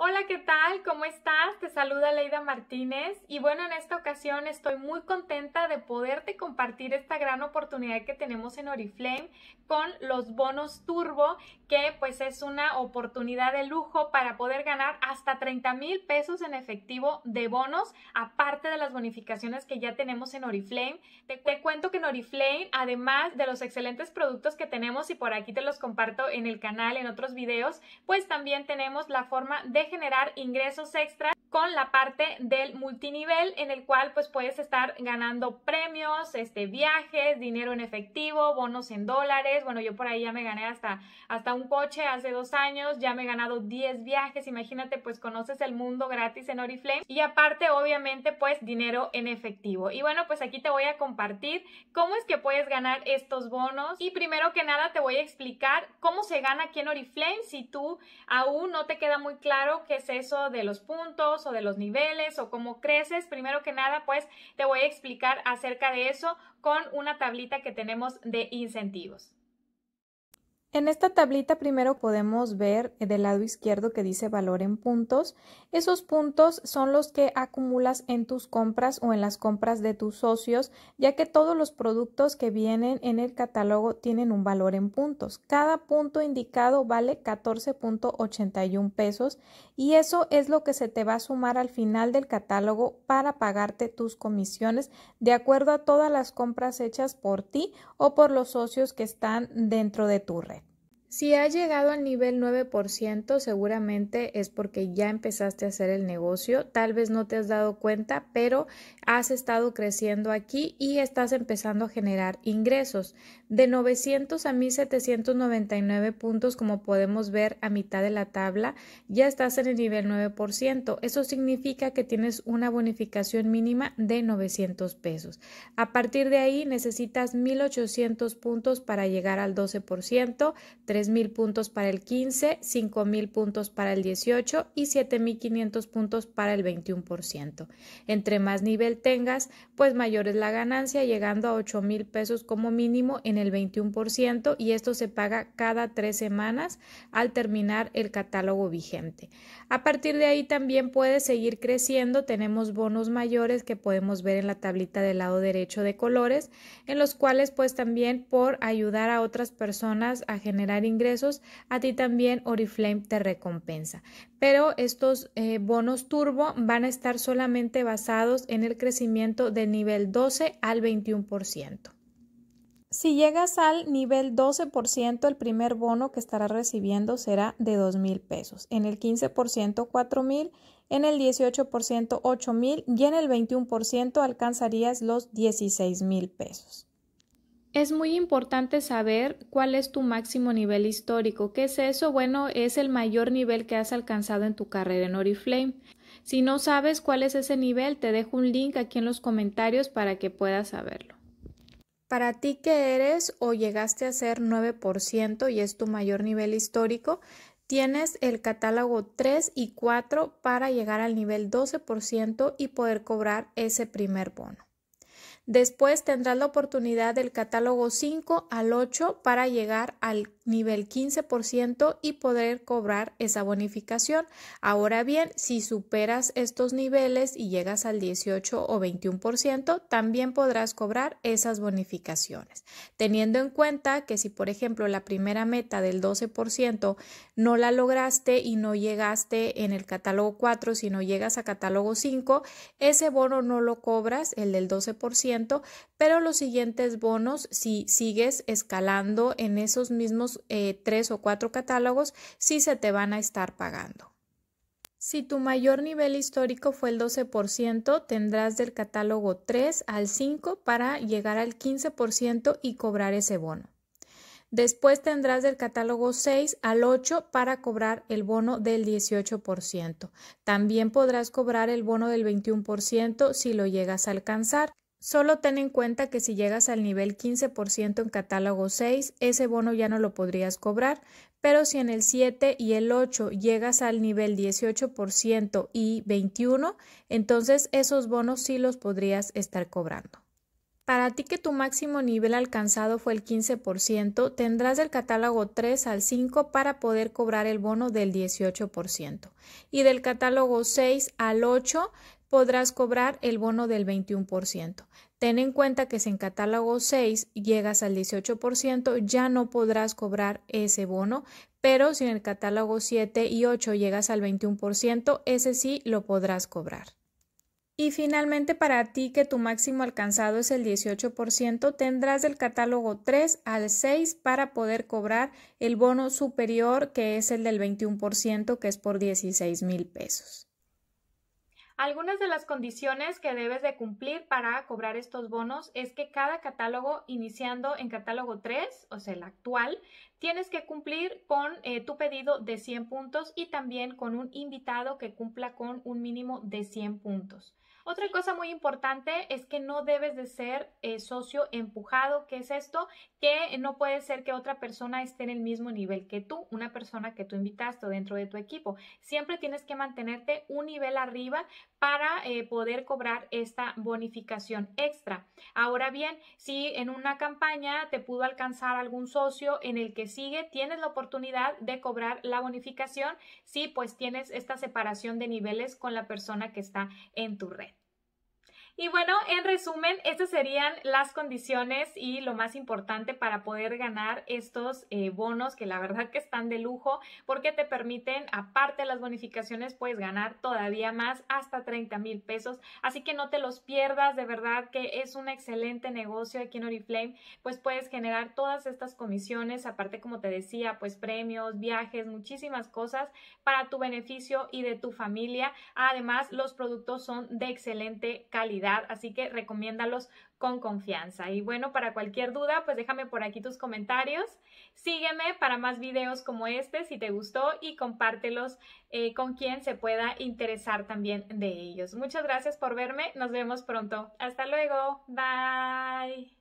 Hola, ¿qué tal? ¿Cómo estás? Te saluda Leida Martínez y bueno, en esta ocasión estoy muy contenta de poderte compartir esta gran oportunidad que tenemos en Oriflame con los bonos turbo, que pues es una oportunidad de lujo para poder ganar hasta 30 mil pesos en efectivo de bonos, aparte de las bonificaciones que ya tenemos en Oriflame. Te, cuento que en Oriflame, además de los excelentes productos que tenemos y por aquí te los comparto en el canal, en otros videos, pues también tenemos la forma de generar ingresos extra con la parte del multinivel en el cual pues puedes estar ganando premios, este, viajes, dinero en efectivo, bonos en dólares. Bueno, yo por ahí ya me gané hasta, hasta un coche hace dos años, ya me he ganado 10 viajes, imagínate pues conoces el mundo gratis en Oriflame y aparte obviamente pues dinero en efectivo. Y bueno, pues aquí te voy a compartir cómo es que puedes ganar estos bonos y primero que nada te voy a explicar cómo se gana aquí en Oriflame si tú aún no te queda muy claro qué es eso de los puntos, o de los niveles o cómo creces, primero que nada, pues te voy a explicar acerca de eso con una tablita que tenemos de incentivos. En esta tablita primero podemos ver eh, del lado izquierdo que dice valor en puntos. Esos puntos son los que acumulas en tus compras o en las compras de tus socios, ya que todos los productos que vienen en el catálogo tienen un valor en puntos. Cada punto indicado vale 14.81 pesos y eso es lo que se te va a sumar al final del catálogo para pagarte tus comisiones de acuerdo a todas las compras hechas por ti o por los socios que están dentro de tu red. Si has llegado al nivel 9%, seguramente es porque ya empezaste a hacer el negocio. Tal vez no te has dado cuenta, pero has estado creciendo aquí y estás empezando a generar ingresos. De 900 a 1799 puntos, como podemos ver a mitad de la tabla, ya estás en el nivel 9%. Eso significa que tienes una bonificación mínima de 900 pesos. A partir de ahí necesitas 1800 puntos para llegar al 12% mil puntos para el 15, mil puntos para el 18 y 7.500 puntos para el 21%. Entre más nivel tengas, pues mayor es la ganancia, llegando a mil pesos como mínimo en el 21% y esto se paga cada tres semanas al terminar el catálogo vigente. A partir de ahí también puede seguir creciendo, tenemos bonos mayores que podemos ver en la tablita del lado derecho de colores, en los cuales pues también por ayudar a otras personas a generar ingresos, a ti también Oriflame te recompensa. Pero estos eh, bonos turbo van a estar solamente basados en el crecimiento del nivel 12 al 21%. Si llegas al nivel 12%, el primer bono que estarás recibiendo será de 2 mil pesos, en el 15% 4 mil, en el 18% 8 mil y en el 21% alcanzarías los 16 mil pesos. Es muy importante saber cuál es tu máximo nivel histórico. ¿Qué es eso? Bueno, es el mayor nivel que has alcanzado en tu carrera en Oriflame. Si no sabes cuál es ese nivel, te dejo un link aquí en los comentarios para que puedas saberlo. Para ti que eres o llegaste a ser 9% y es tu mayor nivel histórico, tienes el catálogo 3 y 4 para llegar al nivel 12% y poder cobrar ese primer bono. Después tendrás la oportunidad del catálogo 5 al 8 para llegar al nivel 15% y poder cobrar esa bonificación. Ahora bien, si superas estos niveles y llegas al 18 o 21%, también podrás cobrar esas bonificaciones. Teniendo en cuenta que si, por ejemplo, la primera meta del 12% no la lograste y no llegaste en el catálogo 4, si no llegas a catálogo 5, ese bono no lo cobras, el del 12%, pero los siguientes bonos, si sigues escalando en esos mismos eh, tres o cuatro catálogos, sí se te van a estar pagando. Si tu mayor nivel histórico fue el 12%, tendrás del catálogo 3 al 5 para llegar al 15% y cobrar ese bono. Después tendrás del catálogo 6 al 8 para cobrar el bono del 18%. También podrás cobrar el bono del 21% si lo llegas a alcanzar. Solo ten en cuenta que si llegas al nivel 15% en catálogo 6, ese bono ya no lo podrías cobrar, pero si en el 7 y el 8 llegas al nivel 18% y 21, entonces esos bonos sí los podrías estar cobrando. Para ti que tu máximo nivel alcanzado fue el 15%, tendrás del catálogo 3 al 5 para poder cobrar el bono del 18% y del catálogo 6 al 8 podrás cobrar el bono del 21%. Ten en cuenta que si en catálogo 6 llegas al 18%, ya no podrás cobrar ese bono, pero si en el catálogo 7 y 8 llegas al 21%, ese sí lo podrás cobrar. Y finalmente, para ti que tu máximo alcanzado es el 18%, tendrás del catálogo 3 al 6 para poder cobrar el bono superior que es el del 21%, que es por 16 mil pesos. Algunas de las condiciones que debes de cumplir para cobrar estos bonos es que cada catálogo, iniciando en catálogo 3, o sea, el actual, tienes que cumplir con eh, tu pedido de 100 puntos y también con un invitado que cumpla con un mínimo de 100 puntos. Otra cosa muy importante es que no debes de ser eh, socio empujado. ¿Qué es esto? Que no puede ser que otra persona esté en el mismo nivel que tú, una persona que tú invitaste dentro de tu equipo. Siempre tienes que mantenerte un nivel arriba para eh, poder cobrar esta bonificación extra. Ahora bien, si en una campaña te pudo alcanzar algún socio en el que sigue, tienes la oportunidad de cobrar la bonificación si pues tienes esta separación de niveles con la persona que está en tu red. Y bueno, en resumen, estas serían las condiciones y lo más importante para poder ganar estos eh, bonos que la verdad que están de lujo porque te permiten, aparte de las bonificaciones, puedes ganar todavía más hasta 30 mil pesos. Así que no te los pierdas, de verdad que es un excelente negocio aquí en Oriflame, pues puedes generar todas estas comisiones, aparte como te decía, pues premios, viajes, muchísimas cosas para tu beneficio y de tu familia. Además, los productos son de excelente calidad así que recomiéndalos con confianza. Y bueno, para cualquier duda, pues déjame por aquí tus comentarios. Sígueme para más videos como este si te gustó y compártelos eh, con quien se pueda interesar también de ellos. Muchas gracias por verme. Nos vemos pronto. Hasta luego. Bye.